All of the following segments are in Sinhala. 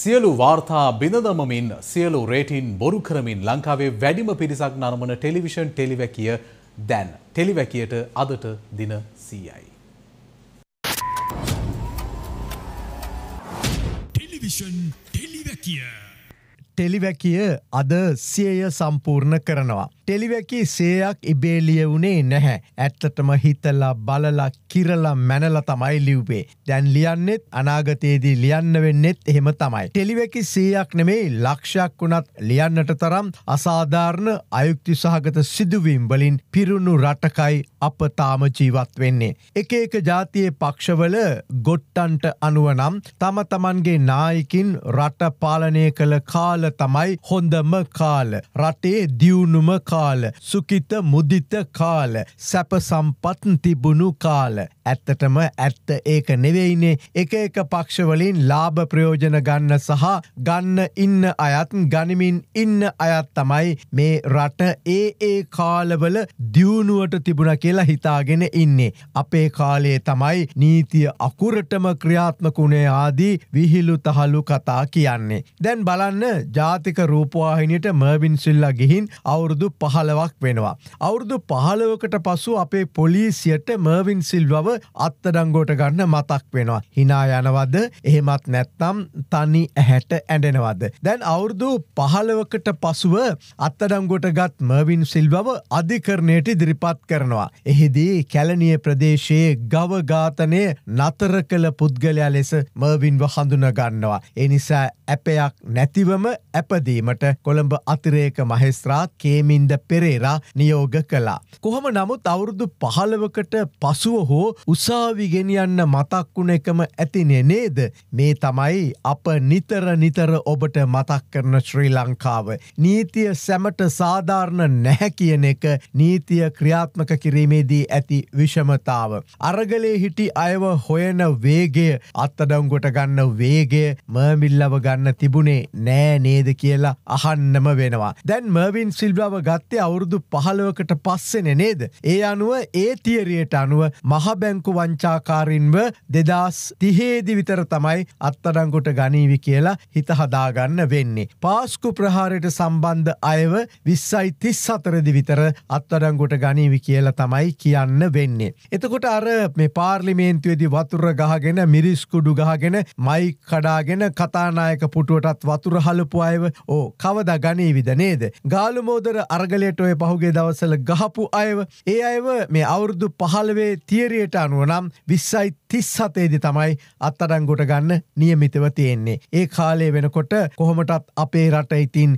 සියලු වාර්තා බිඳදමමින් සියලු රේටින් බොරු කරමින් ලංකාවේ වැඩිම පිරිසක් නරමන ටෙලිවිෂන් ටෙලිවැකිය දැන් ටෙලිවැකියට අදට දින සීයයි. ටෙලිවිෂන් ටෙලිවැකිය. ටෙලිවැකිය අද සියය සම්පූර්ණ කරනවා. ටෙලිවැකි සේයක් ඉබේලිය වුණේ නැහැ. ඇත්තටම හිතලා බලලා කිරලා මැනල තමයි ලිව්වේ. දැන් ලියන්නෙත් අනාගතයේදී ලියන්න වෙන්නෙත් එහෙම තමයි. ටෙලිවැකි සේයක් නෙමෙයි ලක්ෂයක් වුණත් ලියන්නට තරම් අසාධාරණ අයුක්ති සහගත සිදුවීම් වලින් පිරුණු රටකයි අප තාම ජීවත් වෙන්නේ. එක එක ජාතියේ පක්ෂවල ගොට්ටන්ට අනුවනම් තම තමන්ගේ නායකින් රට පාලනය කළ කාල කාල තමයි හොඳම කාල. රටේ දියුණුම කාල. සුකිත මුදිත කාල. සැප සම්පත් තිබුණු කාල. ඇත්තටම ඇත්ත ඒක නෙවෙයිනේ එක එක පක්ෂවලින් ලාභ ප්‍රයෝජන ගන්න සහ ගන්න ඉන්න අයත් ගනිමින් ඉන්න අයත් තමයි මේ රට ඒ ඒ කාලවල දියුණුවට තිබුණ කියලා හිතාගෙන ඉන්නේ. අපේ කාලයේ තමයි නීතිය අකුරටම ක්‍රියාත්මකුණේ ආදී විහිලු තහලු කතා කියන්නේ. දැන් බලන්න ජාතික රූපවාහිනියට මර්වින් සිල්ලා ගිහින් අවුරුදු පහලවක් වෙනවා. අවුරුදු පහලවකට පසු අපේ පොලිසියට මර්වින් සිල්වව අත්තඩංගෝට ගන්න මතක් වෙනවා. හිනා යනවද එහෙමත් නැත්නම් තනි ඇහැට ඇඩෙනවද. දැන් අවුරුදු පහලවකට පසුව අත්තඩංගොට ගත් මර්වින් සිල්වව අධිකරණයට ඉදිරිපත් කරනවා. එහිදී කැලනිය ප්‍රදේශයේ ගවඝාතනය නතර කළ පුද්ගලයා ලෙස මර්වින්ව හඳුන ගන්නවා. එනිසා ඇපයක් නැතිවම ඇපදීමට කොළඹ අතිරේක මහෙස්ත්‍රා කේමින්ද පෙරේරා නියෝග කලා. කොහොම නමුත් අවුරුදු පහළවකට පසුව හෝ උසාවිගෙනියන්න මතක් වුණ එකම ඇතිනේ නේද. මේ තමයි අප නිතර නිතර ඔබට මතක් කරන ශ්‍රී ලංකාව. නීතිය සැමට සාධාරණ නැහැ කියන එක නීතිය ක්‍රියාත්මක කිරීමේදී ඇති විෂමතාව. අරගලේ හිටි අයව හොයන වේගය අත්තඩංගොට ගන්න වේගය මර්මිල්ලව ගන්න තිබුණේ නෑනේ නේද කියලා අහන්නම වෙනවා. දැන් මර්වින් සිල්බ්‍රව ගත්තේ අවුරුදු පහළවකට පස්සෙන නේද. ඒ අනුව ඒ තියරියට අනුව මහබැංකු වංචාකාරින්ව දෙදස් තිහේදි විතර තමයි අත්තඩංගුට ගනීවි කියලා හිතහදාගන්න වෙන්නේ. පාස්කු ප්‍රහාරයට සම්බන්ධ අයව විස්සයි තිස් අතරදි විතර අත්තඩංගුට ගනීවි කියලා තමයි කියන්න වෙන්නේ. එතකොට අර මේ පාර්ලිමේන්තුවේදි වතුර ගහගෙන මිරිස්කුඩු ගහගෙන මයි කඩාගෙන කතානායක පුටුවටත් වතුර හලපු අය අයව ඕ කවදා ගනීවිද නේද. ගාලුමෝදර අර්ගලයට ඔය පහුගේ දවසල ගහපු අයව ඒ අයව මේ අවුරුදු පහළවේ තිේරයට අනුව නම් විස්සයි තිස් සතේදි තමයි අත්තඩංගොට ගන්න නියමිතව තියෙන්නේ. ඒ කාලේ වෙනකොට කොහොමටත් අපේ රට ඉතින්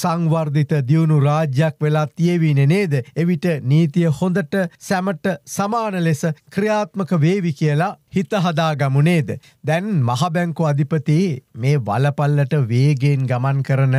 සංවර්ධිත දියුණු රාජ්‍යයක් වෙලා තියවීන නේද. එවිට නීතිය හොඳට සැමට සමාන ලෙස ක්‍රියාත්මක වේවි කියලා හිත හදාගමු නේද. දැන් මහබැංකු අධිපති මේ වලපල්ලට වේගෙන් ගමන් කරන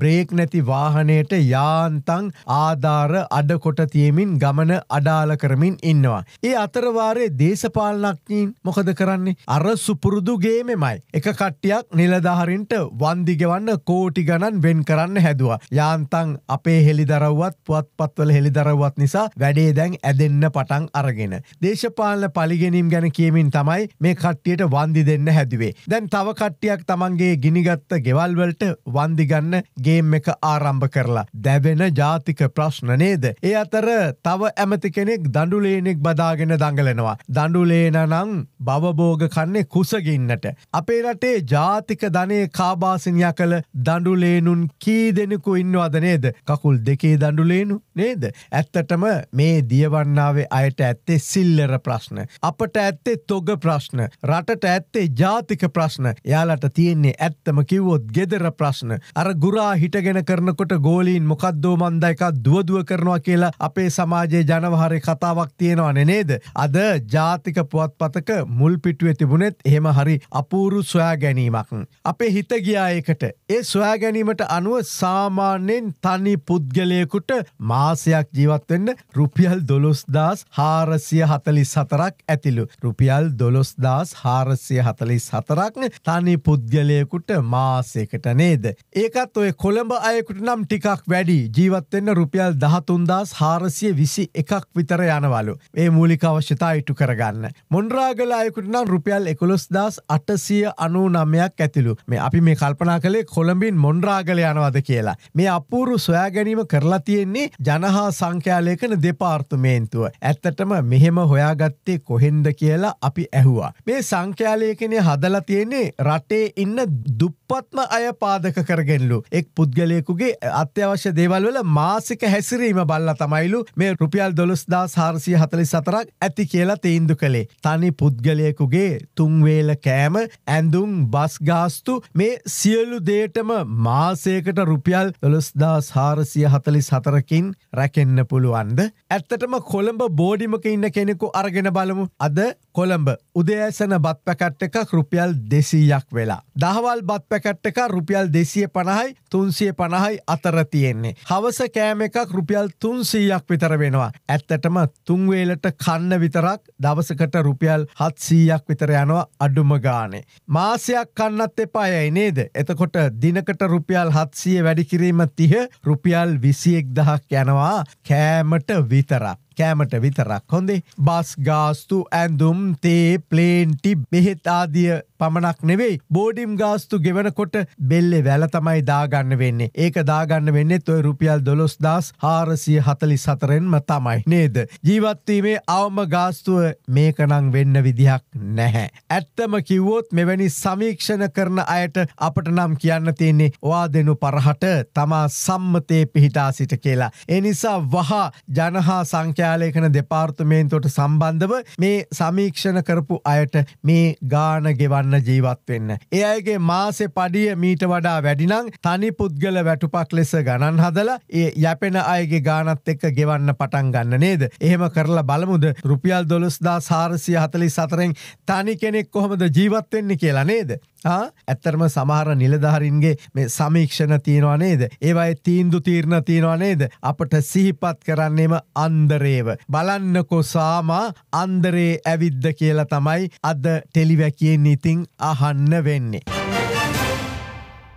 බ්‍රේක් නැති වාහනයට යාන්තං ආධාර අඩකොට තියමින් ගමන අඩාල කරමින් ඉන්නවා. ඒ අතරවාරේ දේශපාලනක්ඥීන් මොකද කරන්නේ. අර සුපුරුදු ගේමෙමයි. එක කට්ටියක් නිලධහරින්ට වන්දිගවන්න කෝටි ගණන් වෙන් කරන්න හැදවා. යාන්තං අපේ හෙළිදරව්වත් පුවත් පත්වල හෙළිදරවත් නිසා වැඩේ දැන් ඇදෙන්න පටන් අරගෙන. දේශපාලන පලිගෙනීම් ගැන කියමින්ට තමයි මේ කට්ටියට වන්දි දෙන්න හැදුවේ. දැන් තව කට්ටියක් තමන්ගේ ගිනිගත්ත ගෙවල්වලට වන්දිගන්න ගේම් එක ආරම්භ කරලා. දැවෙන ජාතික ප්‍රශ්න නේද. ඒ අතර තව ඇමති කෙනෙක් දඩුලේනෙක් බදාගෙන දඟලෙනවා. දඩුලේනනං බවබෝග කන්නේ කුසගින්නට. අපේ රටේ ජාතික ධනය කාබාසිනයක් කළ දඩුලේනුන් කී දෙනෙකු ඉන්නවද නේද. කකුල් දෙකේ දඩුලේනු නේද. ඇත්තටම මේ දියවන්නාවේ අයට ඇත්තේ සිල්ලර ප්‍රශ්න. අපට ඇත්තේ තොග යුග ප්‍රශ්න රටට ඇත්තේ ජාතික ප්‍රශ්න යාලට තියෙන්නේ ඇත්තම කිව්වොත් ගෙදර ප්‍රශ්න අර ගුරා හිටගෙන කරනකොට ගෝලීන් මොකක්දෝ මන්ද එකක් දුවදුව කරනවා කියලා අපේ සමාජයේ ජනවහරි කතාවක් තියෙනවනේ නේද අද ජාතික පුවත්පතක මුල් පිටුවේ තිබුණෙත් එහෙම හරි අපූරු සොයා ගැනීමක් අපේ හිත ගියා ඒකට ඒ සොයා ගැනීමට අනුව සාමාන්‍යයෙන් තනි පුද්ගලයෙකුට මාසයක් ජීවත් වෙන්න රුපියල් දොළොස්දස් හාරසිය හතලිස් හතරක් ඇතිලු රුපියල් දොළොස් දස් හාරසිය හතලිස් හතරක්න තනි පුද්ගලයකුට මාසයකට නේද. ඒකත් ඔය කොළඹ අයකුට නම් ටිකක් වැඩි ජීවත්වෙන්න රුපියල් දහතුන්දස් හාරසිය විසි එකක් විතර යනවලු ඒ මූලික අවශ්‍යතා ඉටු කරගන්න. මොන්රාගල අයකුට නම් රුපියල් එකොළොස් දස් අටසිය අනු නමයක් ඇතිලු මේ අපි මේ කල්පනා කළේ කොළඹින් මොන්රාගල යනවද කියලා. මේ අපූරු සොයාගැනීම කරලා තියෙන්නේ ජනහා සංඛ්‍යාලයකන දෙපාර්තුමේන්තුව. ඇත්තටම මෙහෙම හොයාගත්තේ කොහෙන්ද කියලා අපි අපි ඇහුවා. මේ සංඛ්‍යාලය කෙනෙ හදලා තියෙන්නේ රටේ ඉන්න දුප්පත්ම අය පාදක කරගෙනලු. එක් පුද්ගලයකුගේ අත්‍යවශ්‍ය දේවල් වල මාසික හැසිරීම බල්ලා තමයිලු මේ රුපියල් දොළොස්දා සාරසිය හතලි සතරක් ඇති කියලා තීන්දු කළේ. තනි පුද්ගලයකුගේ තුන්වේල කෑම ඇඳුම් බස්ගාස්තු මේ සියලු දේටම මාසයකට රුපියල් දොළොස්දා සාරසිය හතලි සතරකින් රැකෙන්න්න පුළුවන්ද. ඇත්තටම කොළඹ බෝඩිමක ඉන්න කෙනෙකු අරගෙන බලමු අද කොළඹ ලාබ උදේසන බත් පැකට් එක රුපියල් දෙසීයක් වෙලා. දහවල් බත් පැකට් එක රුපියල් දෙසිය පණහයි තුන්සිය පණහයි අතර තියෙන්නේ. හවස කෑම එකක් රුපියල් තුන්සීයක් විතර වෙනවා. ඇත්තටම තුන්වේලට කන්න විතරක් දවසකට රුපියල් හත්සීයක් විතර යනවා අඩුම ගානේ. මාසයක් කන්නත් එපායයි නේද. එතකොට දිනකට රුපියල් හත්සිය වැඩිකිරීම තිහ රුපියල් විසියෙක් දහක් යනවා කෑමට විතරක්. කෑමට විතරක් හොඳේ බස් ගාස්තු ඇඳුම් තේ ප්ලේන්ටි බෙහෙත් ආදිය පමණක් නෙවෙයි බෝඩිම් ගාස්තු ගෙවනකොට බෙල්ලෙ වැල තමයි දාගන්න වෙන්නේ ඒක දාගන්න වෙන්නේ තොයි රුපියල් දොළොස් දස් හාරසිය හතලි සතරෙන්ම තමයි නේද ජීවත්වීමේ අවම ගාස්තුව මේකනං වෙන්න විදිහක් නැහැ. ඇත්තම කිව්වොත් මෙවැනි සමීක්ෂණ කරන අයට අපට නම් කියන්න තියන්නේ වා දෙනු පරහට තමා සම්මතයේ පිහිටා සිට කියලා. එනිසා වහා ජනහා සංඛ්‍යාලයකන දෙපාර්තුමේන්තුවට සම්බන්ධව මේ සමීක්ෂණ කරපු අයට මේ ගාන ගෙවන්න කරන්න ජීවත් වෙන්න. ඒ අයගේ මාසෙ පඩිය මීට වඩා වැඩිනං තනි පුද්ගල වැටුපක් ලෙස ගණන් හදලා ඒ යැපෙන අයගේ ගානත් එක්ක ගෙවන්න පටන් ගන්න නේද. එහෙම කරලා බලමුද රුපියල් දොළස්දා සාරසිය හතලි සතරෙන් තනි කෙනෙක් කොහොමද ජීවත්වෙන්නේ කියලා නේද. ඇත්තරම සමහර නිලධාරින්ගේ මේ සමීක්ෂණ තියෙනවා නේද ඒවයි තීන්දු තීරණ තියෙනවා නේද අපට සිහිපත් කරන්නේම අන්දරේව බලන්නකෝ සාමා අන්දරේ ඇවිද්ද කියලා තමයි අද ටෙලිවැකෙන් ඉතිං අහන්න වෙන්නේ.